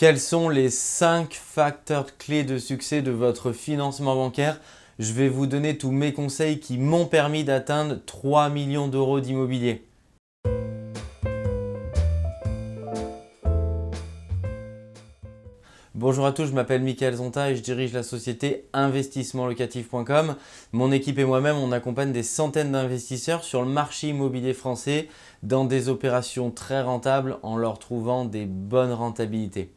Quels sont les 5 facteurs clés de succès de votre financement bancaire Je vais vous donner tous mes conseils qui m'ont permis d'atteindre 3 millions d'euros d'immobilier. Bonjour à tous, je m'appelle Michael Zonta et je dirige la société investissementlocatif.com. Mon équipe et moi-même, on accompagne des centaines d'investisseurs sur le marché immobilier français dans des opérations très rentables en leur trouvant des bonnes rentabilités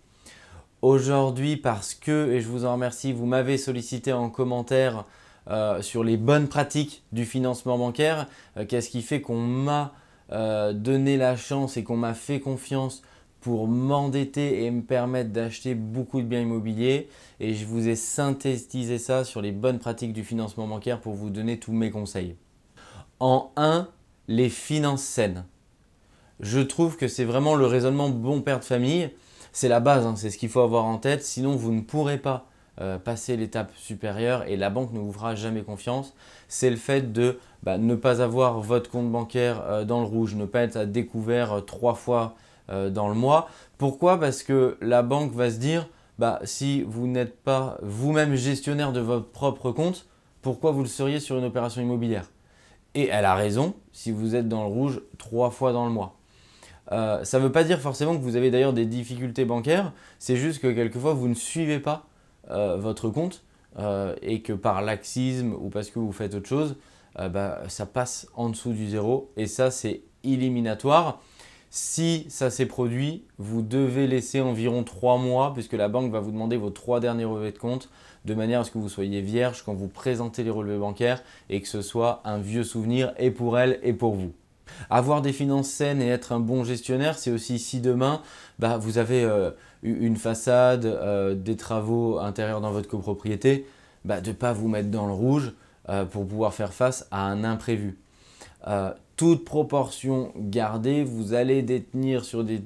aujourd'hui parce que, et je vous en remercie, vous m'avez sollicité en commentaire euh, sur les bonnes pratiques du financement bancaire. Euh, qu'est-ce qui fait qu'on m'a euh, donné la chance et qu'on m'a fait confiance pour m'endetter et me permettre d'acheter beaucoup de biens immobiliers. Et je vous ai synthétisé ça sur les bonnes pratiques du financement bancaire pour vous donner tous mes conseils. En 1, les finances saines. Je trouve que c'est vraiment le raisonnement bon père de famille. C'est la base, hein, c'est ce qu'il faut avoir en tête, sinon vous ne pourrez pas euh, passer l'étape supérieure et la banque ne vous fera jamais confiance. C'est le fait de bah, ne pas avoir votre compte bancaire euh, dans le rouge, ne pas être à découvert euh, trois fois dans le mois. Pourquoi Parce que la banque va se dire, bah, si vous n'êtes pas vous-même gestionnaire de votre propre compte, pourquoi vous le seriez sur une opération immobilière Et elle a raison si vous êtes dans le rouge trois fois dans le mois. Euh, ça ne veut pas dire forcément que vous avez d'ailleurs des difficultés bancaires, c'est juste que quelquefois vous ne suivez pas euh, votre compte euh, et que par laxisme ou parce que vous faites autre chose, bah, ça passe en dessous du zéro et ça c'est éliminatoire. Si ça s'est produit, vous devez laisser environ 3 mois puisque la banque va vous demander vos trois derniers relevés de compte de manière à ce que vous soyez vierge quand vous présentez les relevés bancaires et que ce soit un vieux souvenir et pour elle et pour vous. Avoir des finances saines et être un bon gestionnaire, c'est aussi si demain, bah, vous avez euh, une façade, euh, des travaux intérieurs dans votre copropriété, bah, de ne pas vous mettre dans le rouge euh, pour pouvoir faire face à un imprévu toute proportion gardée, vous allez détenir sur des,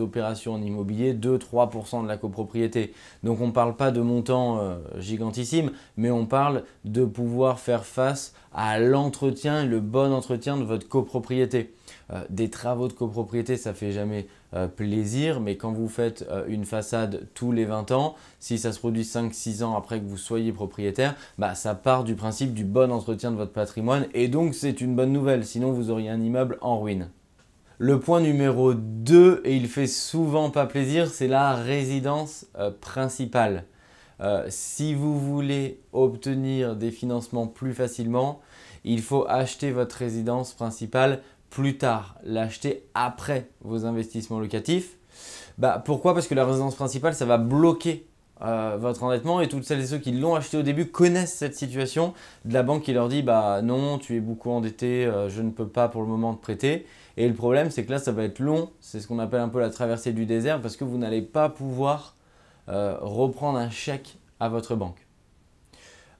opérations en immobilier 2-3% de la copropriété. Donc on ne parle pas de montants euh, gigantissime, mais on parle de pouvoir faire face à l'entretien et le bon entretien de votre copropriété. Euh, des travaux de copropriété, ça fait jamais euh, plaisir, mais quand vous faites euh, une façade tous les 20 ans, si ça se produit 5-6 ans après que vous soyez propriétaire, bah, ça part du principe du bon entretien de votre patrimoine, et donc c'est une bonne nouvelle, sinon vous auriez un immeuble en ruine. Le point numéro 2, et il fait souvent pas plaisir, c'est la résidence principale. si vous voulez obtenir des financements plus facilement, il faut acheter votre résidence principale plus tard, l'acheter après vos investissements locatifs. Bah, pourquoi Parce que la résidence principale, ça va bloquer euh, votre endettement et toutes celles et ceux qui l'ont acheté au début connaissent cette situation de la banque qui leur dit bah non tu es beaucoup endetté euh, je ne peux pas pour le moment te prêter et le problème c'est que là ça va être long c'est ce qu'on appelle un peu la traversée du désert parce que vous n'allez pas pouvoir euh, reprendre un chèque à votre banque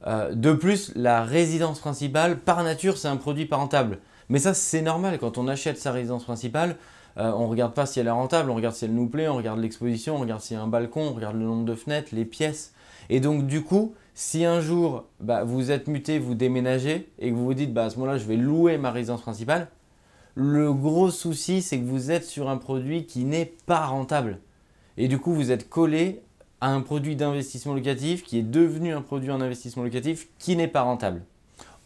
de plus la résidence principale par nature c'est un produit pas rentable mais ça, c'est normal. Quand on achète sa résidence principale, euh, on ne regarde pas si elle est rentable, on regarde si elle nous plaît, on regarde l'exposition, on regarde s'il y a un balcon, on regarde le nombre de fenêtres, les pièces. Et donc, du coup, si un jour bah, vous êtes muté, vous déménagez et que vous vous dites bah, à ce moment-là, je vais louer ma résidence principale, le gros souci, c'est que vous êtes sur un produit qui n'est pas rentable. Et du coup, vous êtes collé à un produit d'investissement locatif qui est devenu un produit en investissement locatif qui n'est pas rentable.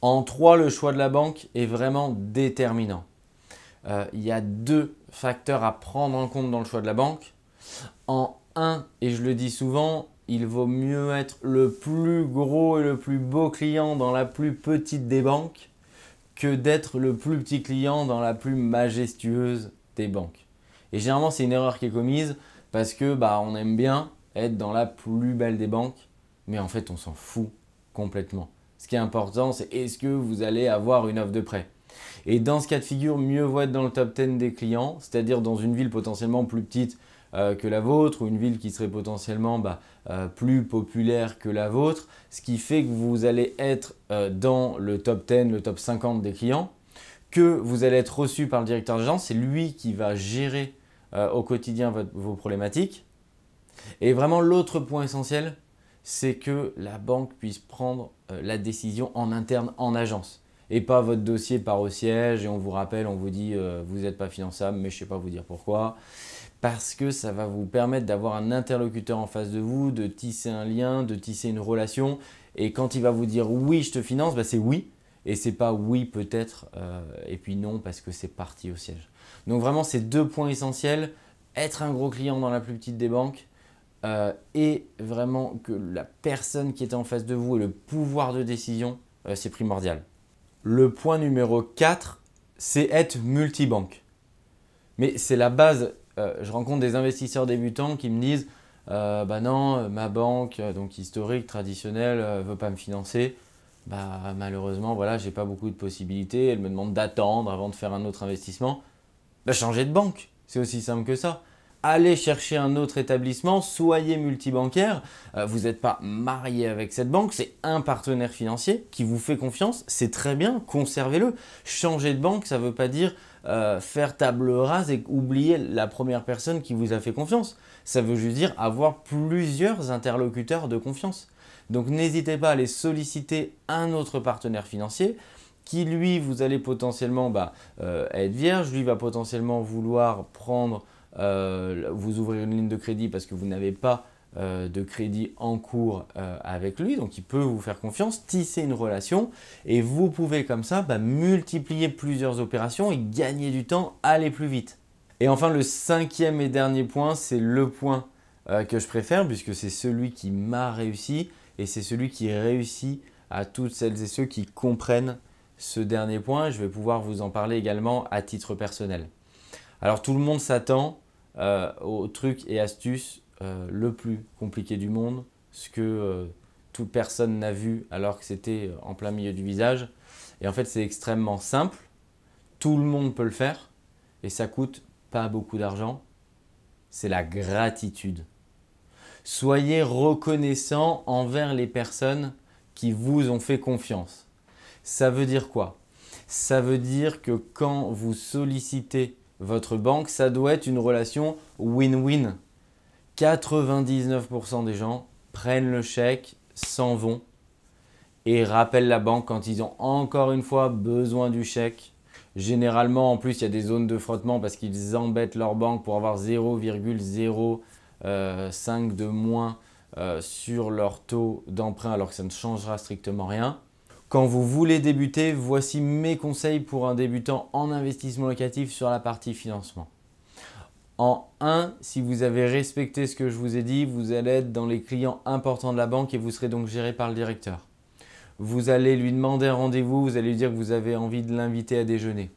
En 3, le choix de la banque est vraiment déterminant. Euh, il y a deux facteurs à prendre en compte dans le choix de la banque. En 1, et je le dis souvent, il vaut mieux être le plus gros et le plus beau client dans la plus petite des banques que d'être le plus petit client dans la plus majestueuse des banques. Et généralement, c'est une erreur qui est commise parce que bah, on aime bien être dans la plus belle des banques, mais en fait, on s'en fout complètement. Ce qui est important, c'est est-ce que vous allez avoir une offre de prêt Et dans ce cas de figure, mieux vaut être dans le top 10 des clients, c'est-à-dire dans une ville potentiellement plus petite euh, que la vôtre ou une ville qui serait potentiellement bah, euh, plus populaire que la vôtre, ce qui fait que vous allez être euh, dans le top 10, le top 50 des clients, que vous allez être reçu par le directeur d'agence, c'est lui qui va gérer au quotidien vos problématiques. Et vraiment l'autre point essentiel, c'est que la banque puisse prendre euh, la décision en interne, en agence. Et pas votre dossier part au siège et on vous rappelle, on vous dit euh, vous n'êtes pas finançable, mais je ne sais pas vous dire pourquoi. Parce que ça va vous permettre d'avoir un interlocuteur en face de vous, de tisser un lien, de tisser une relation. Et quand il va vous dire oui, je te finance, bah, c'est oui. Et c'est pas oui peut-être, euh, et puis non parce que c'est parti au siège. Donc vraiment, ces deux points essentiels, être un gros client dans la plus petite des banques euh, et vraiment que la personne qui est en face de vous et le pouvoir de décision, euh, c'est primordial. Le point numéro 4, c'est être multibanque. Mais c'est la base. Euh, je rencontre des investisseurs débutants qui me disent Bah non, ma banque, donc historique, traditionnelle, ne veut pas me financer. Bah malheureusement, voilà, n'ai pas beaucoup de possibilités. Elle me demande d'attendre avant de faire un autre investissement. Bah changer de banque, c'est aussi simple que ça allez chercher un autre établissement, soyez multibancaire, euh, vous n'êtes pas marié avec cette banque, c'est un partenaire financier qui vous fait confiance, c'est très bien, conservez-le. Changer de banque, ça ne veut pas dire euh, faire table rase et oublier la première personne qui vous a fait confiance, ça veut juste dire avoir plusieurs interlocuteurs de confiance. Donc n'hésitez pas à aller solliciter un autre partenaire financier qui lui, vous allez potentiellement bah, euh, être vierge, lui va potentiellement vouloir prendre euh, vous ouvrir une ligne de crédit parce que vous n'avez pas euh, de crédit en cours euh, avec lui, donc il peut vous faire confiance, tisser une relation et vous pouvez comme ça bah, multiplier plusieurs opérations et gagner du temps, aller plus vite. Et enfin le cinquième et dernier point, c'est le point que je préfère puisque c'est celui qui m'a réussi et c'est celui qui réussit à toutes celles et ceux qui comprennent ce dernier point. Je vais pouvoir vous en parler également à titre personnel. Alors tout le monde s'attend euh, aux trucs et astuces euh, le plus compliqué du monde, ce que euh, toute personne n'a vu alors que c'était euh, en plein milieu du visage. Et en fait, c'est extrêmement simple, tout le monde peut le faire et ça coûte pas beaucoup d'argent. C'est la gratitude. Soyez reconnaissant envers les personnes qui vous ont fait confiance. Ça veut dire quoi Ça veut dire que quand vous sollicitez votre banque, ça doit être une relation win-win. 99% des gens prennent le chèque, s'en vont et rappellent la banque quand ils ont encore une fois besoin du chèque. Généralement, en plus, il y a des zones de frottement parce qu'ils embêtent leur banque pour avoir 0,05 de moins euh, sur leur taux d'emprunt alors que ça ne changera strictement rien. Quand vous voulez débuter, voici mes conseils pour un débutant en investissement locatif sur la partie financement. En 1, si vous avez respecté ce que je vous ai dit, vous allez être dans les clients importants de la banque et vous serez donc géré par le directeur. Vous allez lui demander un rendez-vous, vous allez lui dire que vous avez envie de l'inviter à déjeuner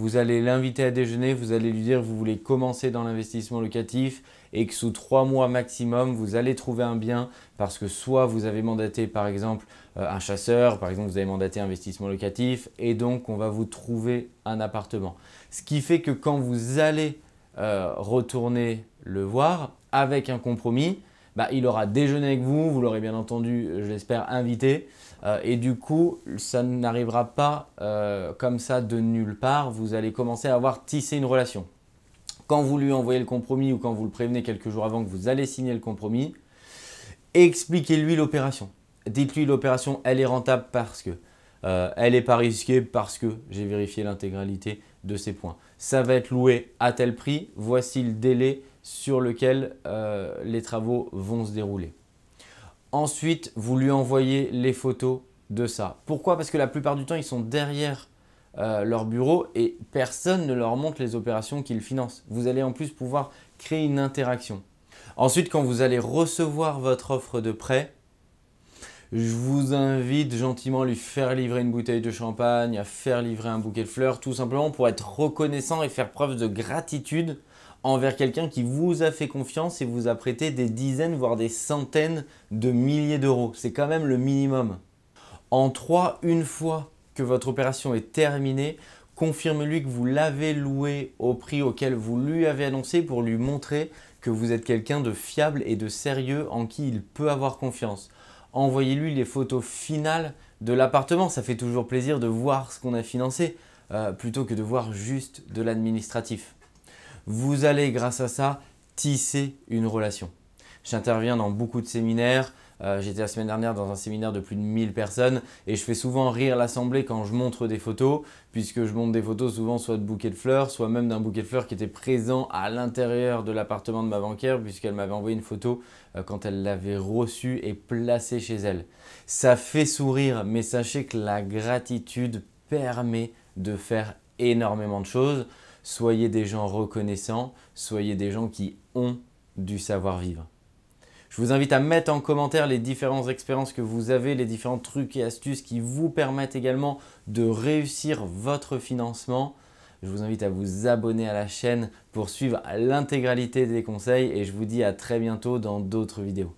vous allez l'inviter à déjeuner, vous allez lui dire que vous voulez commencer dans l'investissement locatif et que sous trois mois maximum, vous allez trouver un bien parce que soit vous avez mandaté par exemple euh, un chasseur, par exemple vous avez mandaté investissement locatif et donc on va vous trouver un appartement. Ce qui fait que quand vous allez euh, retourner le voir avec un compromis, bah, il aura déjeuné avec vous, vous l'aurez bien entendu, euh, j'espère invité. Euh, et du coup, ça n'arrivera pas euh, comme ça de nulle part. Vous allez commencer à avoir tissé une relation. Quand vous lui envoyez le compromis ou quand vous le prévenez quelques jours avant que vous allez signer le compromis, expliquez-lui l'opération. Dites-lui l'opération, elle est rentable parce que, elle n'est pas risquée parce que j'ai vérifié l'intégralité de ces points. Ça va être loué à tel prix, voici le délai sur lequel euh, les travaux vont se dérouler. Ensuite, vous lui envoyez les photos de ça. Pourquoi Parce que la plupart du temps, ils sont derrière euh, leur bureau et personne ne leur montre les opérations qu'ils financent. Vous allez en plus pouvoir créer une interaction. Ensuite, quand vous allez recevoir votre offre de prêt, je vous invite gentiment à lui faire livrer une bouteille de champagne, à faire livrer un bouquet de fleurs, tout simplement pour être reconnaissant et faire preuve de gratitude envers quelqu'un qui vous a fait confiance et vous a prêté des dizaines, voire des centaines de milliers d'euros. C'est quand même le minimum. En 3, une fois que votre opération est terminée, confirme-lui que vous l'avez loué au prix auquel vous lui avez annoncé pour lui montrer que vous êtes quelqu'un de fiable et de sérieux en qui il peut avoir confiance. Envoyez-lui les photos finales de l'appartement, ça fait toujours plaisir de voir ce qu'on a financé euh, plutôt que de voir juste de l'administratif. Vous allez grâce à ça tisser une relation. J'interviens dans beaucoup de séminaires. Euh, j'étais la semaine dernière dans un séminaire de plus de 1000 personnes et je fais souvent rire l'assemblée quand je montre des photos, puisque je montre des photos souvent soit de bouquets de fleurs, soit même d'un bouquet de fleurs qui était présent à l'intérieur de l'appartement de ma banquière, puisqu'elle m'avait envoyé une photo euh, quand elle l'avait reçue et placée chez elle. Ça fait sourire, mais sachez que la gratitude permet de faire énormément de choses soyez des gens reconnaissants, soyez des gens qui ont du savoir-vivre. Je vous invite à mettre en commentaire les différentes expériences que vous avez, les différents trucs et astuces qui vous permettent également de réussir votre financement. Je vous invite à vous abonner à la chaîne pour suivre l'intégralité des conseils et je vous dis à très bientôt dans d'autres vidéos.